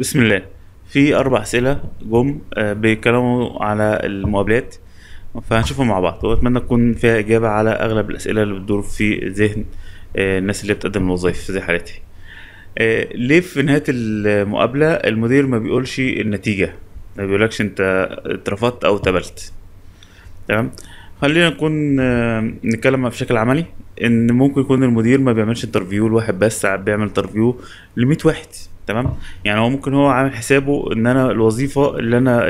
بسم الله في اربع اسئله جم آه، بيتكلموا على المقابلات فهنشوفهم مع بعض واتمنى تكون فيها اجابه على اغلب الاسئله اللي بتدور في ذهن آه، الناس اللي بتقدم الوظائف زي حالتي آه، ليه في نهايه المقابله المدير ما بيقولش النتيجه ما بيقولكش انت اترفضت او اتقبلت تمام خلينا نكون نتكلم بشكل عملي ان ممكن يكون المدير ما بيعملش انترفيو لواحد بس بيعمل انترفيو ل واحد تمام يعني هو ممكن هو عامل حسابه ان انا الوظيفه اللي انا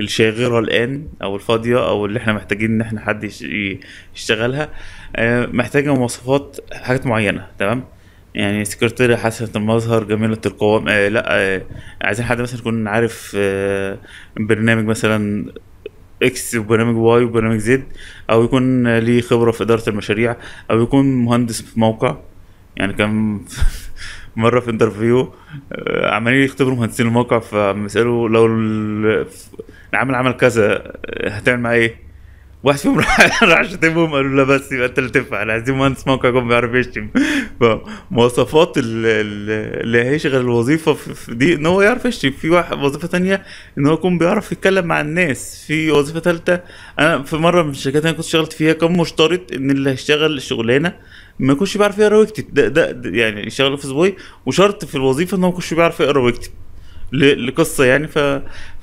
الشاغره الان او الفاضيه او اللي احنا محتاجين ان احنا حد يشتغلها آه، محتاجه مواصفات حاجات معينه تمام يعني سكرتير حسنة المظهر جميلة القوام آه لا آه عايزين حد مثلا يكون عارف آه برنامج مثلا اكس وبرنامج واي وبرنامج زد او يكون ليه خبرة في ادارة المشاريع او يكون مهندس في موقع يعني كان مره في انترفيو آه، عمالين يختبروا مهندسين الموقع فمسألوا لو العامل عمل كذا آه، هتعمل معاه ايه؟ واحد فيهم راح راح شتمهم قالوا لا بس يبقى انت اللي انا عايزين مهندس موقع يكون بيعرف يشتم فمواصفات اللي هيشغل الوظيفه في دي ان هو يعرف يشتم في واحد وظيفه تانية ان هو يكون بيعرف يتكلم مع الناس في وظيفه ثالثه انا في مره من الشركات اللي انا كنت شغلت فيها كان مشترط ان اللي هيشتغل الشغلانه ما يكونش بيعرف يقرا ويكتب ده, ده, يعني يشتغل اوفيس بوي وشرط في الوظيفه ان هو ما يكونش بيعرف يقرا ويكتب لقصه يعني ف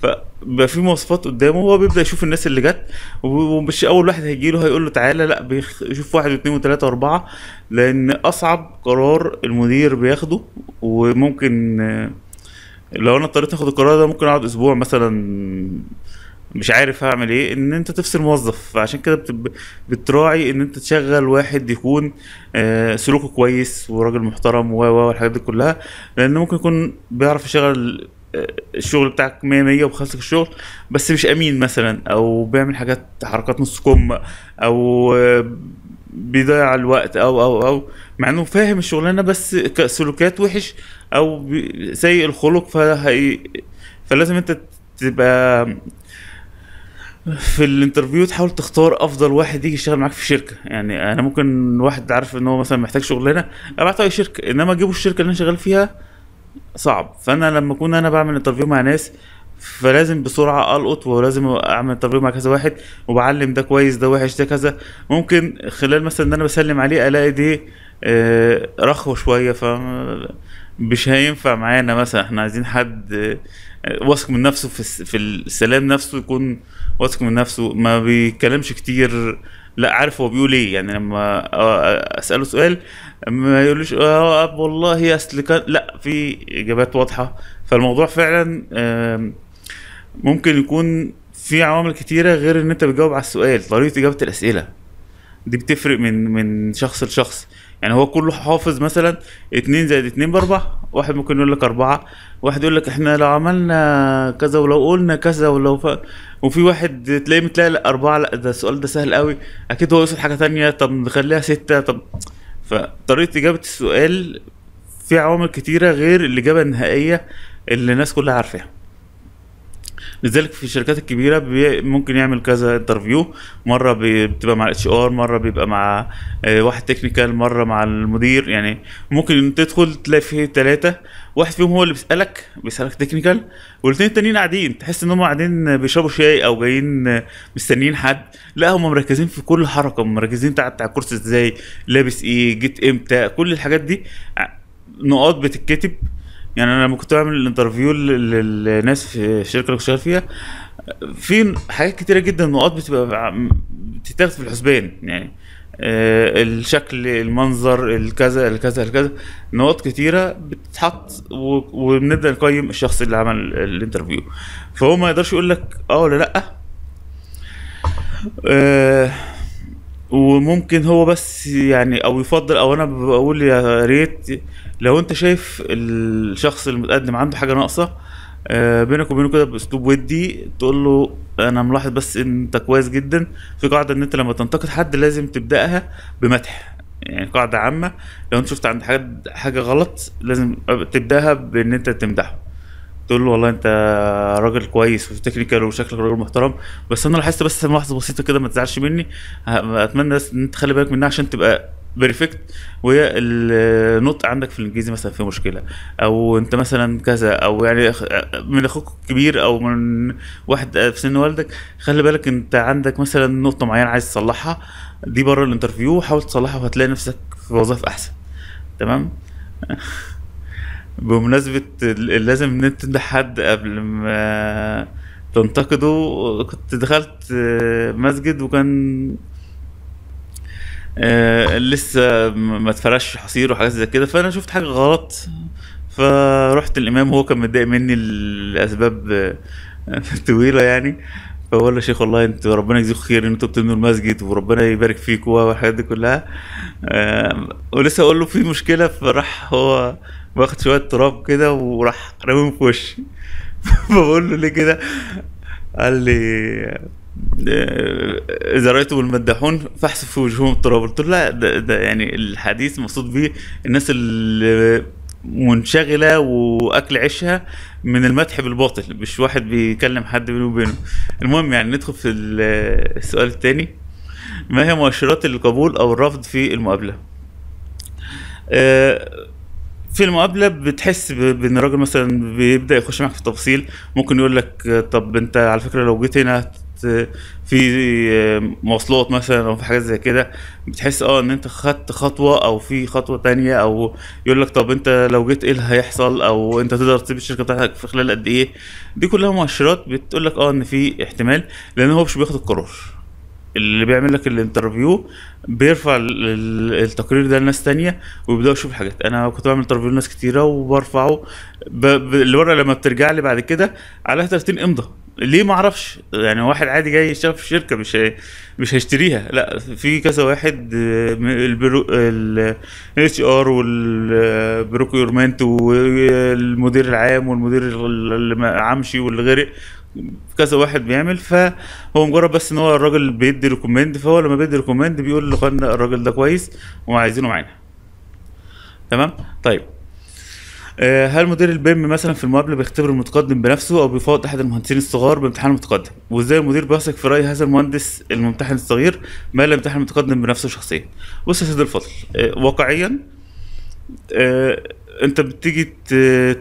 فبقى في مواصفات قدامه هو بيبدا يشوف الناس اللي جت ومش اول واحد هيجي له هيقول له تعالى لا بيشوف واحد واثنين وثلاثه واربعه لان اصعب قرار المدير بياخده وممكن لو انا اضطريت اخد القرار ده ممكن اقعد اسبوع مثلا مش عارف هعمل ايه ان انت تفصل موظف فعشان كده بتراعي ان انت تشغل واحد يكون آه، سلوكه كويس وراجل محترم و و والحاجات دي كلها لان ممكن يكون بيعرف يشغل آه، الشغل بتاعك 100 مية وبيخلصك الشغل بس مش امين مثلا او بيعمل حاجات حركات نص كم او آه، بيضيع الوقت او او او مع انه فاهم الشغلانه بس سلوكات وحش او سيء الخلق فهي فلازم انت تبقى في الانترفيو تحاول تختار افضل واحد يجي يشتغل معاك في شركه يعني انا ممكن واحد عارف ان هو مثلا محتاج شغلانه ابعته اي شركه انما اجيبه الشركه اللي انا شغال فيها صعب فانا لما اكون انا بعمل انترفيو مع ناس فلازم بسرعه القط ولازم اعمل انترفيو مع كذا واحد وبعلم ده كويس ده وحش ده كذا ممكن خلال مثلا ان انا بسلم عليه الاقي دي آه، رخوه شويه ف مش هينفع معانا مثلا احنا عايزين حد واثق من نفسه في في السلام نفسه يكون واثق من نفسه ما بيتكلمش كتير لا عارف هو بيقول ايه يعني لما آه، اساله سؤال ما يقولوش اه والله اصل كان لا في اجابات واضحه فالموضوع فعلا ممكن يكون في عوامل كتيره غير ان انت بتجاوب على السؤال طريقه اجابه الاسئله دي بتفرق من من شخص لشخص يعني هو كله حافظ مثلا اتنين زائد اتنين باربعة واحد ممكن يقول لك اربعة واحد يقول لك احنا لو عملنا كذا ولو قلنا كذا ولو ف... وفي واحد تلاقيه متلاقي لا اربعة لا ده السؤال ده سهل قوي اكيد هو وصل حاجة تانية طب نخليها ستة طب فطريقة اجابة السؤال في عوامل كتيرة غير الاجابة النهائية اللي الناس كلها عارفاها لذلك في الشركات الكبيره بي ممكن يعمل كذا انترفيو مره بتبقى مع الاتش ار مره بيبقى مع آه، واحد تكنيكال مره مع المدير يعني ممكن تدخل تلاقي فيه ثلاثه واحد فيهم هو اللي بيسالك بيسالك تكنيكال والاثنين التانيين قاعدين تحس ان هم قاعدين بيشربوا شاي او جايين آه، مستنيين حد لا هم مركزين في كل حركه مركزين بتاع الكورس ازاي لابس ايه جيت امتى كل الحاجات دي آه، نقاط بتتكتب يعني انا لما كنت بعمل الانترفيو للناس في الشركه اللي كنت شغال فيها في حاجات كتيره جدا نقاط بتبقى بتتاخد في الحسبان يعني آه، الشكل المنظر الكذا الكذا الكذا نقاط كتيرة بتتحط وبنبدأ نقيم الشخص اللي عمل الانترفيو فهو ما يقدرش يقول لك اه ولا لا آه وممكن هو بس يعني او يفضل او انا بقول يا ريت لو انت شايف الشخص المتقدم عنده حاجه ناقصه آه، بينك وبينه كده باسلوب ودي تقول له انا ملاحظ بس ان انت كويس جدا في قاعده ان انت لما تنتقد حد لازم تبداها بمدح يعني قاعده عامه لو انت شفت عند حد حاجه غلط لازم تبداها بان انت تمدحه تقول له والله انت راجل كويس وتكنيكال وشكلك راجل محترم بس انا لاحظت بس ملاحظه بسيطه كده ما تزعلش مني اتمنى بس ان انت تخلي بالك منها عشان تبقى بيرفكت وهي النطق عندك في الانجليزي مثلا في مشكله او انت مثلا كذا او يعني من اخوك الكبير او من واحد في سن والدك خلي بالك انت عندك مثلا نقطه معينه عايز تصلحها دي بره الانترفيو حاول تصلحها وهتلاقي نفسك في وظائف احسن تمام بمناسبة لازم ننتقد حد قبل ما تنتقده كنت دخلت آه، مسجد وكان آه، لسه ما اتفرش حصير وحاجات زي كده فانا شفت حاجه غلط فرحت الامام هو كان متضايق مني لاسباب آه، طويله يعني فبقول له شيخ والله انت ربنا يجزيكم خير ان انتوا بتبنوا المسجد وربنا يبارك فيكم والحاجات دي كلها ولسه اقول له في مشكله فراح هو واخد شويه تراب كده وراح راميهم في وشي فبقول له ليه كده قال لي آه، اذا رايتم المداحون فاحسب في وجوههم التراب قلت له لا ده, ده يعني الحديث مقصود بيه الناس اللي منشغله واكل عيشها من المدح بالباطل مش واحد بيكلم حد بينه وبينه المهم يعني ندخل في السؤال الثاني ما هي مؤشرات القبول او الرفض في المقابله آه، في المقابله بتحس بان الراجل مثلا بيبدا يخش معاك في التفصيل ممكن يقول لك طب انت على فكره لو جيت هنا في مواصلات مثلا او في حاجات زي كده بتحس اه ان انت خدت خطوه او في خطوه تانية او يقول لك طب انت لو جيت ايه اللي هيحصل او انت تقدر تسيب الشركه بتاعتك في خلال قد ايه دي كلها مؤشرات بتقول لك اه ان في احتمال لان هو مش بياخد القرار اللي بيعمل لك الانترفيو بيرفع التقرير ده لناس تانية ويبداوا يشوفوا حاجات انا كنت بعمل انترفيو لناس كتيره وبرفعه ب... ب... الورقه لما بترجع لي بعد كده عليها 30 امضه ليه ما اعرفش يعني واحد عادي جاي يشتغل في شركه مش مش هيشتريها لا في كذا واحد البرو الاتش ار والبروكيورمنت والمدير العام والمدير اللي عمشي واللي غرق كذا واحد بيعمل فهو مجرد بس ان هو الراجل بيدي ريكومند فهو لما بيدي ريكومند بيقول لقنا الراجل ده كويس وعايزينه معانا تمام طيب آه، هل مدير البيم مثلا في المقابله بيختبر المتقدم بنفسه او بيفاوض احد المهندسين الصغار بامتحان المتقدم وازاي المدير بيثق في راي هذا المهندس الممتحن الصغير ما لا يمتحن المتقدم بنفسه شخصيا بص يا سيدي الفضل آه، واقعيا آه، انت بتيجي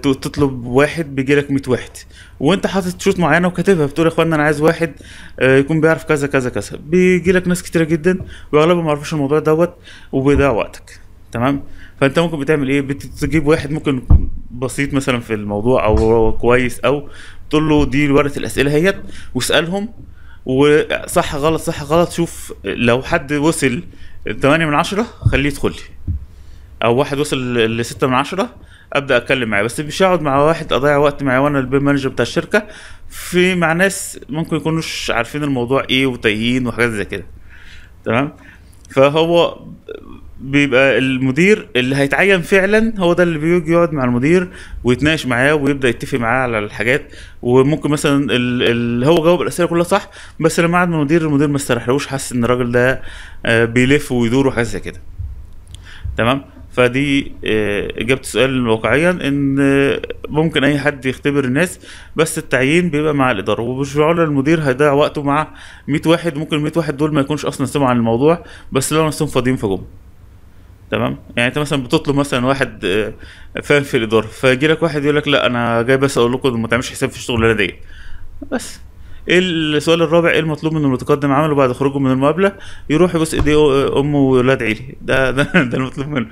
تطلب واحد بيجي لك 100 واحد وانت حاطط شروط معينه وكاتبها بتقول يا اخوانا انا عايز واحد آه، يكون بيعرف كذا كذا كذا بيجي لك ناس كتيره جدا واغلبهم ما يعرفوش الموضوع دوت وبيضيع وقتك تمام فانت ممكن بتعمل ايه بتجيب واحد ممكن بسيط مثلا في الموضوع او هو كويس او تقول له دي ورقه الاسئله هيت واسالهم وصح غلط صح غلط شوف لو حد وصل 8 من 10 خليه يدخل لي او واحد وصل لستة من عشرة ابدا اتكلم معاه بس مش هقعد مع واحد اضيع وقت معاه وانا البيم مانجر بتاع الشركه في مع ناس ممكن يكونوش عارفين الموضوع ايه وتايهين وحاجات زي كده تمام فهو بيبقى المدير اللي هيتعين فعلا هو ده اللي بيجي يقعد مع المدير ويتناقش معاه ويبدا يتفق معاه على الحاجات وممكن مثلا اللي هو جاوب الاسئله كلها صح بس لما قعد مع المدير المدير ما استرحلوش حس ان الراجل ده آه، بيلف ويدور وحاجات زي كده تمام فدي آه، اجابه السؤال واقعيا ان آه، ممكن اي حد يختبر الناس بس التعيين بيبقى مع الاداره ومش معقول المدير هيضيع وقته مع 100 واحد ممكن 100 واحد دول ما يكونش اصلا سمعوا عن الموضوع بس لو نفسهم فاضيين فجم تمام يعني انت مثلا بتطلب مثلا واحد آه، فاهم في الاداره فيجي لك واحد يقول لك لا انا جاي بس اقول لكم ما تعملش حساب في الشغلانه ديت بس ايه السؤال الرابع ايه المطلوب من المتقدم عمله بعد خروجه من المقابله يروح يبص ايديه اه، امه واولاد عيلي ده ده, ده المطلوب منه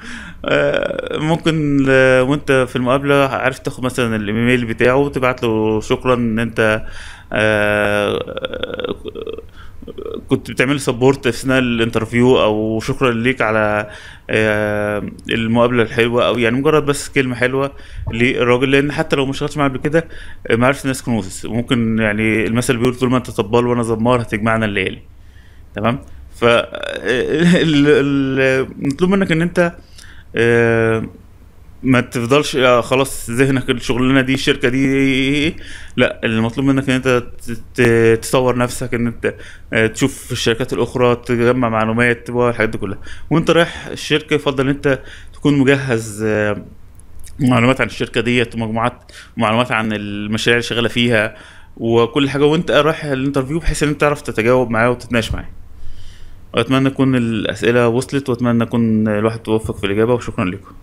اه، ممكن وانت في المقابله عارف تاخد مثلا الايميل بتاعه وتبعت له شكرا ان انت اه، كنت بتعمل سبورت اثناء الانترفيو او شكرا ليك على آه، المقابله الحلوه او يعني مجرد بس كلمه حلوه للراجل لان حتى لو ما اشتغلتش معاه قبل كده آه، ما عرفش الناس كنوز ممكن يعني المثل بيقول طول ما انت طبال وانا زمار هتجمعنا الليالي تمام ف نطلب آه، منك ان انت ما تفضلش آه، خلاص ذهنك الشغلانه دي الشركه دي لا المطلوب منك ان انت تصور نفسك ان انت آه، تشوف الشركات الاخرى تجمع معلومات والحاجات دي كلها وانت رايح الشركه يفضل ان انت تكون مجهز آه، معلومات عن الشركه ديت ومجموعات معلومات عن المشاريع اللي شغاله فيها وكل حاجه وانت رايح الانترفيو بحيث ان انت تعرف تتجاوب معاه وتتناقش معاه واتمنى تكون الاسئله وصلت واتمنى يكون الواحد توفق في الاجابه وشكرا لكم